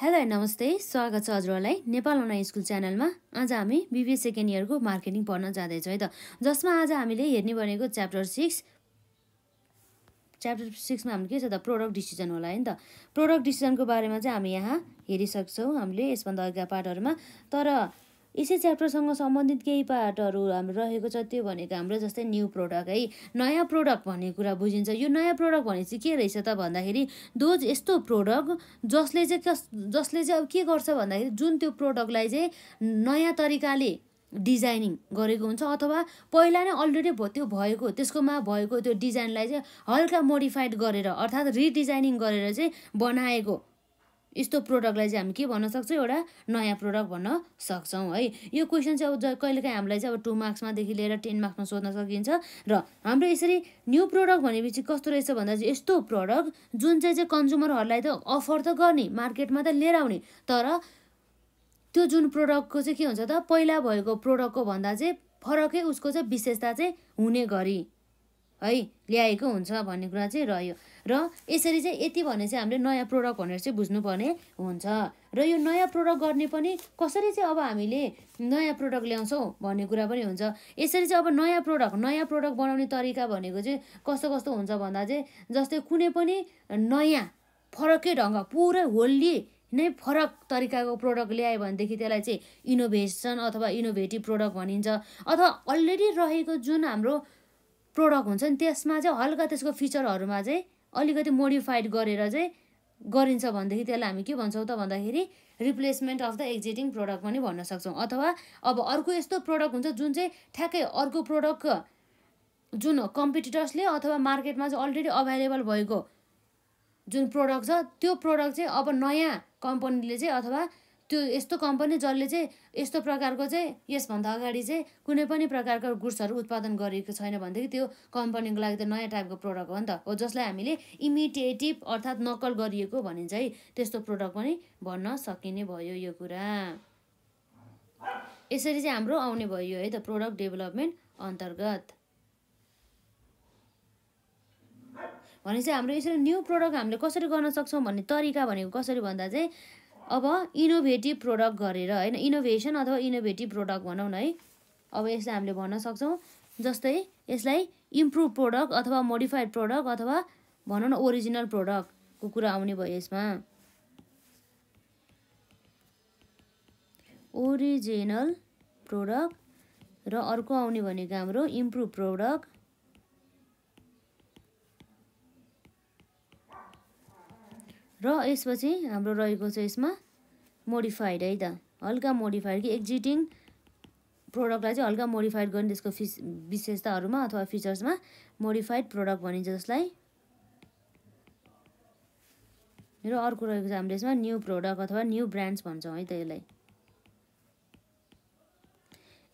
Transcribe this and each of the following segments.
hello नमस्ते स्वागत छ हजुरहरूलाई नेपाल अनलाइन स्कुल च्यानलमा आज हामी बिबिए सेकेन्ड इयरको मार्केटिङ पढ्न जाँदैछौँ है त जसमा आज हामीले हेर्ने भनेको च्याप्टर सिक्स च्याप्टर सिक्समा हाम्रो के छ त प्रोडक्ट डिसिजन होला है त प्रोडक्ट डिसिजनको बारेमा चाहिँ हामी यहाँ हेरिसक्छौँ हामीले यसभन्दा अघिका पार्टहरूमा तर यसै च्याप्टरसँग सम्बन्धित केही पार्टहरू हाम्रो रहेको छ त्यो भनेको हाम्रो जस्तै न्यू प्रोडक्ट है नयाँ प्रोडक्ट भन्ने कुरा बुझिन्छ यो नयाँ प्रोडक्ट भने चाहिँ के रहेछ त भन्दाखेरि दोज यस्तो प्रोडक्ट जसले चाहिँ कस जसले चाहिँ अब के गर्छ भन्दाखेरि जुन त्यो प्रोडक्टलाई चाहिँ नयाँ तरिकाले डिजाइनिङ गरेको हुन्छ अथवा पहिला नै अलरेडी भयो त्यो भएको त्यसकोमा भएको त्यो डिजाइनलाई चाहिँ हल्का मोडिफाइड गरेर अर्थात् रिडिजाइनिङ गरेर चाहिँ बनाएको यस्तो प्रोडक्टलाई चाहिँ हामी के भन्न सक्छौँ एउटा नयाँ प्रोडक्ट भन्न सक्छौँ है यो क्वेसन चाहिँ अब कहिलेकाहीँ हामीलाई चाहिँ अब टु मार्क्समादेखि लिएर टेन मार्क्समा सोध्न सकिन्छ र हाम्रो यसरी न्यू प्रोडक्ट भनेपछि कस्तो रहेछ भन्दा चाहिँ यस्तो प्रडक्ट जुन चाहिँ चाहिँ कन्ज्युमरहरूलाई त अफर त गर्ने मार्केटमा त लिएर आउने तर त्यो जुन प्रडक्टको चाहिँ के हुन्छ त पहिला भएको प्रडक्टको भन्दा चाहिँ फरकै उसको चाहिँ विशेषता चाहिँ हुने गरी है ल्याएको हुन्छ भन्ने कुरा चाहिँ रह्यो र यसरी चाहिँ यति भने चाहिँ हामीले नयाँ प्रोडक्ट भनेर चाहिँ बुझ्नुपर्ने हुन्छ र यो नयाँ प्रोडक्ट गर्ने पनि कसरी चाहिँ अब हामीले नयाँ प्रोडक्ट ल्याउँछौँ भन्ने कुरा पनि हुन्छ यसरी चाहिँ अब नयाँ प्रोडक्ट नयाँ प्रोडक्ट बनाउने तरिका भनेको चाहिँ कस्तो कस्तो हुन्छ भन्दा चाहिँ जस्तै कुनै पनि नयाँ फरकै ढङ्ग पुरै होल्ली नै फरक तरिकाको प्रडक्ट ल्यायो भनेदेखि त्यसलाई चाहिँ इनोभेसन अथवा इनोभेटिभ प्रोडक्ट भनिन्छ अथवा अलरेडी रहेको जुन हाम्रो प्रोडक्ट हुन्छ नि त्यसमा चाहिँ हल्का त्यसको फिचरहरूमा चाहिँ अलिकति मोडिफाइड गरेर चाहिँ गरिन्छ भनेदेखि त्यसलाई हामी के भन्छौँ त भन्दाखेरि replacement of the existing product पनि भन्न सक्छौँ अथवा अब अर्को यस्तो प्रडक्ट हुन्छ जुन चाहिँ ठ्याक्कै अर्को प्रडक्ट जुन कम्पिटिटर्सले अथवा मार्केटमा चाहिँ अलरेडी अभाइलेबल भएको जुन प्रडक्ट छ त्यो प्रडक्ट चाहिँ अब नयाँ कम्पनीले चाहिँ अथवा त्यो यस्तो कम्पनी जसले चाहिँ यस्तो प्रकारको चाहिँ यसभन्दा अगाडि चाहिँ कुनै पनि प्रकारको गुड्सहरू उत्पादन गरिएको छैन भनेदेखि त्यो कम्पनीको लागि त नयाँ टाइपको प्रडक्ट हो नि त हो जसलाई हामीले इमिडिएटिभ अर्थात् नक्कल गरिएको भनिन्छ है त्यस्तो प्रडक्ट पनि भन्न सकिने भयो यो कुरा यसरी चाहिँ हाम्रो आउने भयो है त प्रडक्ट डेभलपमेन्ट अन्तर्गत भने चाहिँ हाम्रो यसरी न्यू प्रडक्ट हामीले कसरी गर्न सक्छौँ भन्ने तरिका भनेको कसरी भन्दा चाहिँ अब इनोभेटिभ प्रोडक्ट गरेर होइन इनोभेसन अथवा इनोभेटिभ प्रोडक्ट भनौँ न है अब यसलाई हामीले भन्न सक्छौँ जस्तै यसलाई इम्प्रुभ प्रोडक्ट अथवा मोडिफाइड प्रोडक्ट अथवा भनौँ न ओरिजिनल प्रोडक्टको कुरा आउने भयो यसमा ओरिजिनल प्रोडक्ट र अर्को आउने भनेको हाम्रो इम्प्रुभ प्रोडक्ट र यसपछि हाम्रो रहेको छ यसमा मोडिफाइड है त हल्का मोडिफाइड कि एक्जिटिङ प्रोडक्टलाई चाहिँ हल्का मोडिफाइड गर्ने त्यसको फिस विशेषताहरूमा अथवा फिचर्समा मोडिफाइड प्रोडक्ट भनिन्छ जसलाई र अर्को रहेको छ हाम्रो यसमा न्यू प्रोडक्ट अथवा न्यू ब्रान्ड्स भन्छौँ है त यसलाई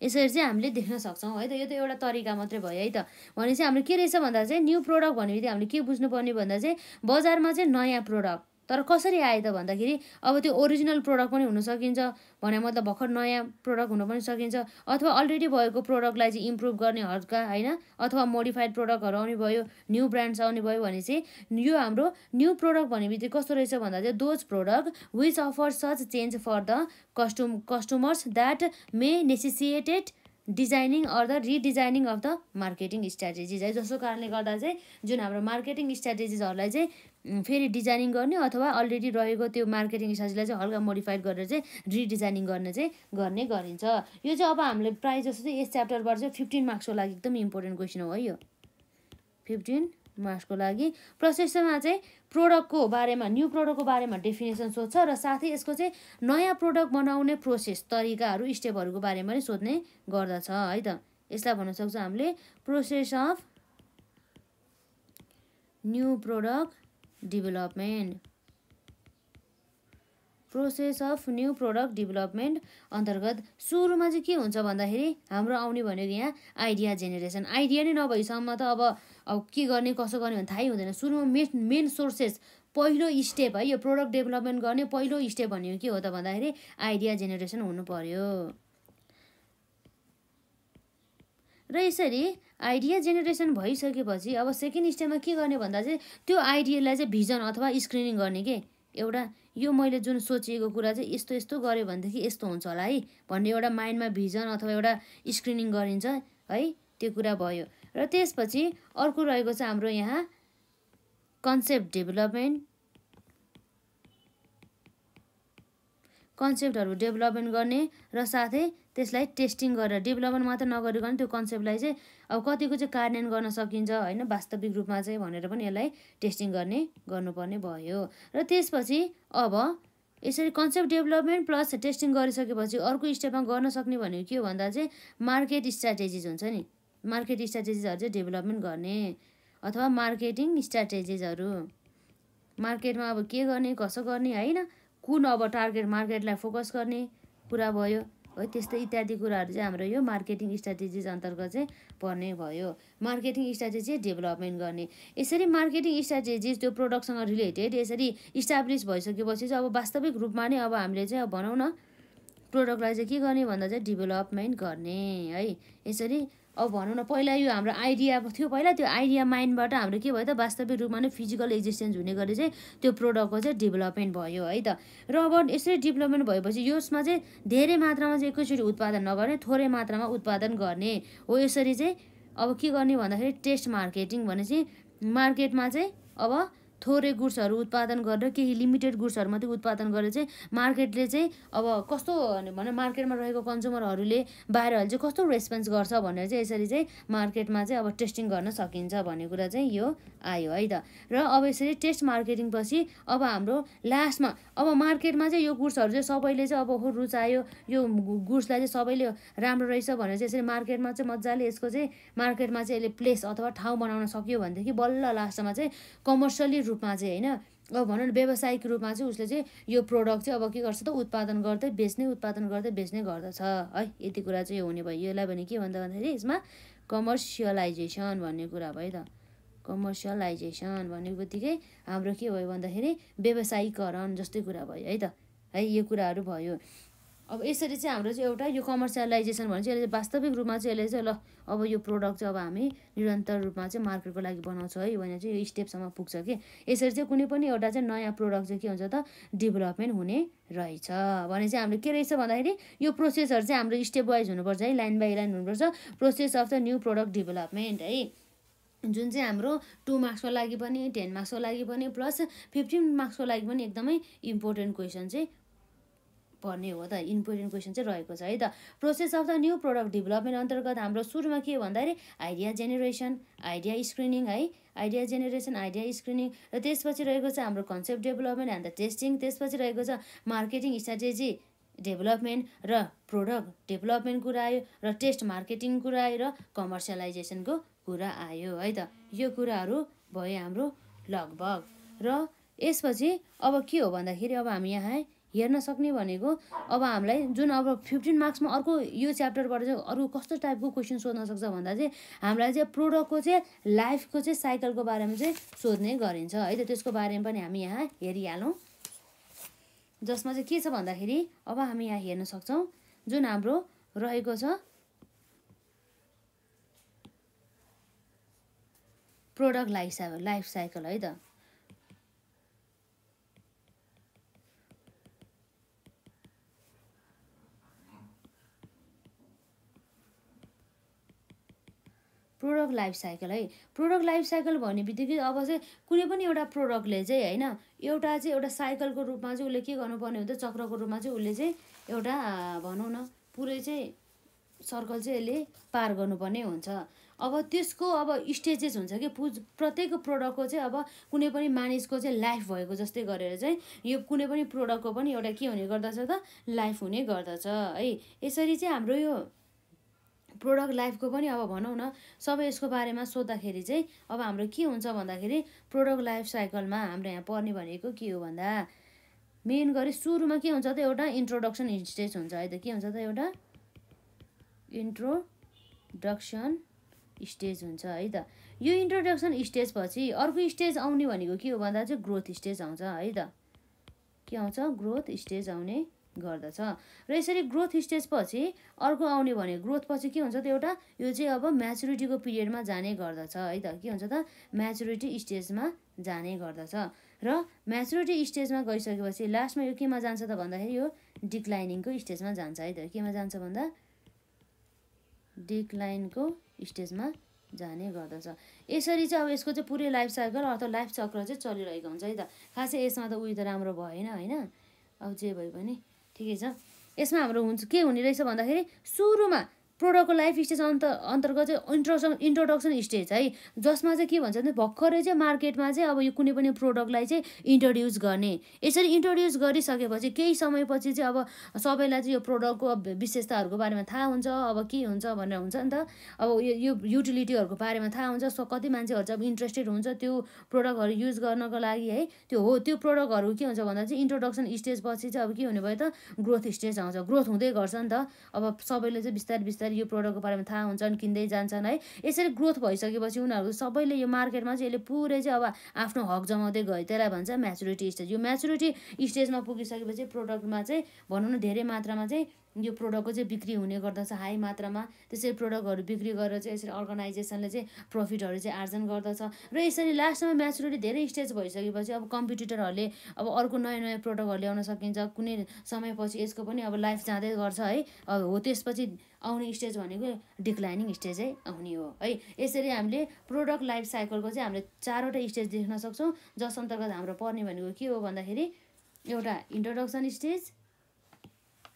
यसरी चाहिँ हामीले देख्न सक्छौँ है त यो त एउटा तरिका मात्रै भयो है त भनेपछि हाम्रो के रहेछ भन्दा चाहिँ न्यू प्रोडक्ट भन्ने हामीले के बुझ्नुपर्ने भन्दा चाहिँ बजारमा चाहिँ नयाँ प्रोडक्ट तर कसरी आयो त भन्दाखेरि अब त्यो ओरिजिनल प्रडक्ट पनि हुन सकिन्छ भने मतलब भर्खर नयाँ प्रडक्ट हुन पनि सकिन्छ अथवा अलरेडी भएको प्रडक्टलाई चाहिँ इम्प्रुभ गर्ने हल्का होइन अथवा मोडिफाइड प्रडक्टहरू आउने भयो न्यू ब्रान्ड्स आउने भयो भने चाहिँ यो हाम्रो न्यू प्रडक्ट भन्ने बित्तिकै कस्तो रहेछ भन्दा चाहिँ those product which offer such change for the custom customers that may necessitated designing or the redesigning of the marketing strategies है जसको कारणले गर्दा चाहिँ जुन हाम्रो मार्केटिङ स्ट्राटेजिजहरूलाई चाहिँ फेरि डिजाइनिङ गर्ने अथवा अलरेडी रहेको त्यो मार्केटिङ स्ट्राटेजीलाई चाहिँ हल्का मोडिफाइड गरेर चाहिँ रिडिजाइनिङ गर्ने चाहिँ गर्ने गरिन्छ यो चाहिँ अब हामीले प्रायः जस्तो चाहिँ यस च्याप्टरबाट चाहिँ फिफ्टिन मार्क्सको लागि एकदम इम्पोर्टेन्ट क्वेसन हो है यो फिफ्टिन मार्क्सको लागि प्रशेषमा चाहिँ प्रोडक्टको बारेमा न्यू प्रोडक्टको बारेमा डेफिनेसन सोध्छ र साथै यसको चाहिँ नयाँ प्रोडक्ट बनाउने प्रोसेस तरिकाहरू स्टेपहरूको बारेमा पनि सोध्ने गर्दछ है त यसलाई भन्न सक्छ हामीले process of new product development process of new product development अन्तर्गत सुरुमा चाहिँ के हुन्छ भन्दाखेरि हाम्रो आउने भनेको यहाँ आइडिया जेनेरेसन आइडिया नै नभएसम्म त अब अब के गर्ने कसो गर्ने भने थाहै हुँदैन सुरुमा मेन मेन सोर्सेस पहिलो स्टेप है यो प्रोडक्ट डेभलपमेन्ट गर्ने पहिलो स्टेप भनेको के हो त भन्दाखेरि आइडिया जेनेरेसन हुनु पर्यो र यसरी आइडिया जेनेरेसन भइसकेपछि अब सेकेन्ड स्टेपमा के गर्ने भन्दा चाहिँ त्यो आइडियालाई चाहिँ भिजन अथवा स्क्रिनिङ गर्ने के एउटा यो मैले जुन सोचिएको कुरा चाहिँ यस्तो यस्तो गऱ्यो भनेदेखि यस्तो हुन्छ होला है भन्ने एउटा माइन्डमा भिजन अथवा एउटा स्क्रिनिङ गरिन्छ है त्यो कुरा भयो र त्यसपछि अर्को रहेको छ हाम्रो यहाँ कन्सेप्ट डेभलपमेन्ट कन्सेप्टहरू डेभलपमेन्ट गर्ने र साथै त्यसलाई टेस्टिङ गरेर डेभलपमेन्ट मात्र नगरिकन त्यो कन्सेप्टलाई चाहिँ अब कतिको चाहिँ कार्यान्वयन गर्न सकिन्छ होइन वास्तविक रूपमा चाहिँ भनेर पनि यसलाई टेस्टिङ गर्ने गर्नुपर्ने भयो र त्यसपछि अब यसरी कन्सेप्ट डेभलपमेन्ट प्लस टेस्टिङ गरिसकेपछि अर्को स्टेपमा गर्न सक्ने भनेको के हो भन्दा चाहिँ मार्केट स्ट्राटेजिज हुन्छ नि मार्केट स्ट्राटेजिजहरू चाहिँ डेभलपमेन्ट गर्ने अथवा मार्केटिङ स्ट्राटेजिजहरू मार्केटमा अब के गर्ने कसो गर्ने होइन कुन अब टार्गेट मार्केटलाई फोकस गर्ने पुरा भयो है त्यस्तो इत्यादि कुराहरू चाहिँ हाम्रो यो मार्केटिङ स्ट्राटेजिज अन्तर्गत चाहिँ पर्ने भयो मार्केटिङ स्ट्राटेजी डेभलपमेन्ट गर्ने यसरी मार्केटिङ स्ट्राटेजिज त्यो प्रडक्टसँग रिलेटेड यसरी इस्टाब्लिस भइसकेपछि चाहिँ अब वास्तविक रूपमा नै अब हामीले चाहिँ अब भनौँ न प्रडक्टलाई चाहिँ के गर्ने भन्दा चाहिँ डेभलपमेन्ट गर्ने है यसरी अब भनौँ न पहिला यो हाम्रो आइडिया थियो पहिला त्यो आइडिया माइन्डबाट हाम्रो के भयो त वास्तविक रूपमा नै फिजिकल एक्जिस्टेन्स हुने गरी चाहिँ त्यो प्रोडक्टको चाहिँ डेभलपमेन्ट भयो है त र अब यसरी डेभलपमेन्ट भएपछि यसमा चाहिँ धेरै मात्रामा चाहिँ एकैचोटि उत्पादन नगर्ने थोरै मात्रामा उत्पादन गर्ने हो यसरी चाहिँ अब के गर्ने भन्दाखेरि टेस्ट मार्केटिङ भने चाहिँ मार्केटमा चाहिँ अब थोरै गुड्सहरू उत्पादन गरेर केही लिमिटेड गुड्सहरू मात्रै उत्पादन गरेर चाहिँ मार्केटले चाहिँ अब कस्तो भनौँ मार्केटमा रहेको कन्ज्युमरहरूले बाहिरहरूले चाहिँ कस्तो रेस्पोन्स गर्छ भनेर चाहिँ यसरी चाहिँ मार्केटमा चाहिँ अब टेस्टिङ गर्न सकिन्छ भन्ने कुरा चाहिँ यो आयो है त र अब यसरी टेस्ट मार्केटिङ पछि अब हाम्रो लास्टमा अब मार्केटमा चाहिँ यो गुड्सहरू चाहिँ सबैले चाहिँ अब हो रुचायो यो गुड्सलाई चाहिँ सबैले राम्रो रहेछ भनेर चाहिँ यसरी मार्केटमा चाहिँ मजाले यसको चाहिँ मार्केटमा चाहिँ यसले प्लेस अथवा ठाउँ बनाउन सक्यो भनेदेखि बल्ल लास्टमा चाहिँ कमर्सियली रूपमा चाहिँ होइन अब भनौँ न व्यावसायिक रूपमा चाहिँ उसले चाहिँ यो प्रडक्ट चाहिँ अब के गर्छ त उत्पादन गर्दै बेच्ने उत्पादन गर्दै बेच्ने गर्दछ है यति कुरा चाहिँ हुने भयो यसलाई भने के भन्दा भन्दाखेरि यसमा कमर्सियलाइजेसन भन्ने कुरा भयो त कमर्सियलाइजेसन भन्ने बित्तिकै हाम्रो के भयो भन्दाखेरि व्यवसायीकरण जस्तै कुरा भयो है त है यो कुराहरू भयो अब यसरी चाहिँ हाम्रो चाहिँ एउटा यो कमर्सियलाइजेसन भने चाहिँ यसले वास्तविक रूपमा चाहिँ यसले चाहिँ ल अब यो प्रडक्ट चाहिँ अब हामी निरन्तर रूपमा चाहिँ मार्केटको लागि बनाउँछ है भनेर चाहिँ यो स्टेपसम्म पुग्छ कि यसरी चाहिँ कुनै पनि एउटा चाहिँ नयाँ प्रडक्ट चाहिँ के हुन्छ त डेभलपमेन्ट हुने रहेछ भने चाहिँ हामीले के रहेछ भन्दाखेरि यो प्रोसेसहरू चाहिँ हाम्रो स्टेप वाइज हुनुपर्छ है लाइन बाई लाइन हुनुपर्छ process of the new product development है जुन चाहिँ हाम्रो टु मार्क्सको लागि पनि टेन मार्क्सको लागि पनि प्लस फिफ्टिन मार्क्सको लागि पनि एकदमै इम्पोर्टेन्ट क्वेसन चाहिँ भन्ने हो त इम्पोर्टेन्ट क्वेसन चाहिँ रहेको छ है त process of the new product development अन्तर्गत हाम्रो सुरुमा के भन्दाखेरि आइडिया जेनेरेसन आइडिया स्क्रिनिङ है आइडिया जेनेरेसन आइडिया स्क्रिनिङ र त्यसपछि रहेको छ हाम्रो concept development and the testing त्यसपछि रहेको छ मार्केटिङ स्ट्राटेजी डेभलपमेन्ट र प्रोडक्ट डेभलपमेन्ट कुरा आयो र टेस्ट मार्केटिङ कुरा आयो र कमर्सियलाइजेसनको कुरा आयो है त यो कुराहरू भयो हाम्रो लगभग र यसपछि अब के हो भन्दाखेरि अब हामी यहाँ हेर्न सक्ने भनेको अब हामीलाई जुन अब फिफ्टिन मार्क्समा अर्को यो च्याप्टरबाट चाहिँ अरू कस्तो टाइपको क्वेसन सोध्न सक्छ भन्दा चाहिँ हामीलाई चाहिँ प्रोडक्टको चाहिँ लाइफको चाहिँ साइकलको बारेमा चाहिँ सोध्ने गरिन्छ है त त्यसको बारेमा पनि हामी यहाँ हेरिहालौँ जसमा चाहिँ के छ भन्दाखेरि अब हामी यहाँ हेर्न सक्छौँ जुन हाम्रो रहेको छ प्रोडक्ट लाइफ लाइफ साइकल है त प्रोडक्ट लाइफ साइकल है प्रोडक्ट लाइफ साइकल भन्ने बित्तिकै अब चाहिँ कुनै पनि एउटा प्रोडक्टले चाहिँ होइन एउटा चाहिँ एउटा साइकलको रूपमा चाहिँ उसले के गर्नुपर्ने हुन्छ चक्रको रूपमा चाहिँ उसले चाहिँ एउटा भनौँ न पुरै चाहिँ सर्कल चाहिँ यसले पार गर्नुपर्ने हुन्छ अब त्यसको अब स्टेजेस हुन्छ कि पु प्रत्येक प्रोडक्टको चाहिँ अब कुनै पनि मानिसको चाहिँ लाइफ भएको जस्तै गरेर चाहिँ यो कुनै पनि प्रोडक्टको पनि एउटा के हुने गर्दछ त लाइफ हुने गर्दछ है यसरी चाहिँ हाम्रो यो प्रोडक्ट लाइफको पनि अब भनौँ न सबै यसको बारेमा सोद्धाखेरि चाहिँ अब हाम्रो के हुन्छ भन्दाखेरि प्रोडक्ट लाइफ साइकलमा हाम्रो यहाँ पर्ने भनेको के हो भन्दा मेन गरी सुरुमा के हुन्छ त एउटा इन्ट्रोडक्सन स्टेज हुन्छ है त के हुन्छ त एउटा इन्ट्रोडक्सन स्टेज हुन्छ है त यो इन्ट्रोडक्सन स्टेज पछि अर्को स्टेज आउने भनेको के हो भन्दा चाहिँ ग्रोथ स्टेज आउँछ है त के आउँछ ग्रोथ स्टेज आउने गर्दछ र यसरी ग्रोथ स्टेजपछि अर्को आउने भने ग्रोथ पछि के हुन्छ त एउटा यो चाहिँ अब म्याचुरिटीको पिरियडमा जाने गर्दछ है त के हुन्छ त म्याचुरिटी स्टेजमा जाने गर्दछ र म्याचुरिटी स्टेजमा गइसकेपछि लास्टमा यो केमा जान्छ त भन्दाखेरि यो डिक्लाइनिङको स्टेजमा जान्छ है त केमा जान्छ भन्दा डिक्लाइनको स्टेजमा जाने गर्दछ यसरी चाहिँ अब यसको चाहिँ पुरै लाइफ साइकल अथवा लाइफ चक्र चाहिँ चलिरहेको हुन्छ है त खासै यसमा त उयो त राम्रो भएन होइन अब जे भए पनि ठिकै छ यसमा हाम्रो हुन्छ के हुने रहेछ भन्दाखेरि सुरुमा प्रोडक्टको लाइफ स्टेज अन्त अन्तर्गत चाहिँ इन्ट्रोडक्सन इन्ट्रोडक्सन स्टेज है जसमा चाहिँ के भन्छ भने भर्खरै चाहिँ मार्केटमा चाहिँ अब यो कुनै पनि प्रोडक्टलाई चाहिँ इन्ट्रोड्युस गर्ने यसरी इन्ट्रोड्युस गरिसकेपछि केही समयपछि चाहिँ अब सबैलाई चाहिँ यो प्रोडक्टको विशेषताहरूको बारेमा थाहा हुन्छ अब के हुन्छ भनेर हुन्छ नि त अब यो युटिलिटीहरूको बारेमा थाहा हुन्छ सो कति मान्छेहरू चाहिँ अब इन्ट्रेस्टेड हुन्छ त्यो प्रोडक्टहरू युज गर्नको लागि है त्यो हो त्यो प्रोडक्टहरू के हुन्छ भन्दा चाहिँ इन्ट्रोडक्सन स्टेजपछि चाहिँ अब के हुने भयो त ग्रोथ स्टेज आउँछ ग्रोथ हुँदै गर्छ नि त अब सबैले चाहिँ बिस्तारै बिस्तारै यो प्रडक्टको बारेमा थाहा हुन्छन् किन्दै जान्छन् है यसरी ग्रोथ भइसकेपछि उनीहरूको सबैले यो मार्केटमा चाहिँ यसले पुरै चाहिँ अब आफ्नो हक जमाउँदै गयो त्यसलाई भन्छ म्याचुरिटी स्टेज यो म्याचुरिटी स्टेजमा पुगिसकेपछि प्रडक्टमा चाहिँ भनौँ न धेरै मात्रामा चाहिँ यो प्रडक्टको चाहिँ बिक्री हुने गर्दछ हाई मात्रामा त्यसरी प्रडक्टहरू बिक्री गरेर चाहिँ यसरी अर्गनाइजेसनले चाहिँ प्रफिटहरू चाहिँ आर्जन गर्दछ र यसरी लास्टमा म्याचुरिटी धेरै स्टेज भइसकेपछि अब कम्पिटिटरहरूले अब अर्को नयाँ नयाँ प्रडक्टहरू ल्याउन सकिन्छ कुनै समयपछि यसको पनि अब लाइफ जाँदै गर्छ है अब हो त्यसपछि आउने स्टेज भनेको डिक्लाइनिङ स्टेजै आउने हो है यसरी हामीले प्रोडक्ट लाइफ साइकलको चाहिँ हामीले चारवटा स्टेज देख्न सक्छौँ जस अन्तर्गत हाम्रो पर्ने भनेको के हो भन्दाखेरि एउटा इन्ट्रोडक्सन स्टेज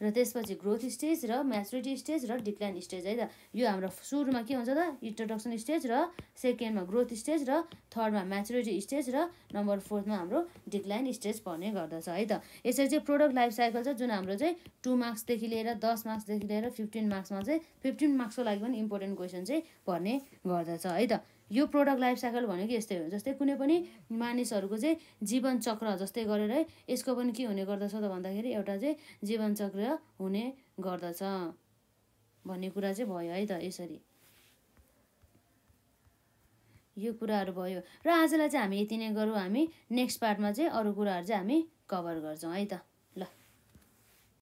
र त्यसपछि ग्रोथ स्टेज र म्याचुरिटी स्टेज र डिक्लाइन स्टेज है त यो हाम्रो सुरुमा के हुन्छ त इन्ट्रोडक्सन स्टेज र सेकेन्डमा ग्रोथ स्टेज र थर्डमा म्याचुरिटी स्टेज र नम्बर फोर्थमा हाम्रो डिक्लाइन स्टेज पर्ने गर्दछ है त यसरी चाहिँ प्रोडक्ट लाइफ साइकल छ जुन हाम्रो चाहिँ टु मार्क्सदेखि लिएर दस मार्क्सदेखि लिएर फिफ्टिन मार्क्समा चाहिँ फिफ्टिन मार्क्सको लागि पनि इम्पोर्टेन्ट क्वेसन चाहिँ पर्ने गर्दछ है त यो प्रोडक्ट लाइफ साइकल भनेको यस्तै हो जस्तै कुनै पनि मानिसहरूको चाहिँ जीवनचक्र जस्तै गरेर है यसको पनि के हुने गर्दछ त भन्दाखेरि एउटा चाहिँ जीवनचक्र हुने गर्दछ भन्ने कुरा चाहिँ भयो है त यसरी यो कुराहरू भयो र आजलाई चाहिँ हामी यति नै गरौँ हामी नेक्स्ट पार्टमा चाहिँ अरू कुराहरू चाहिँ हामी कभर गर्छौँ है त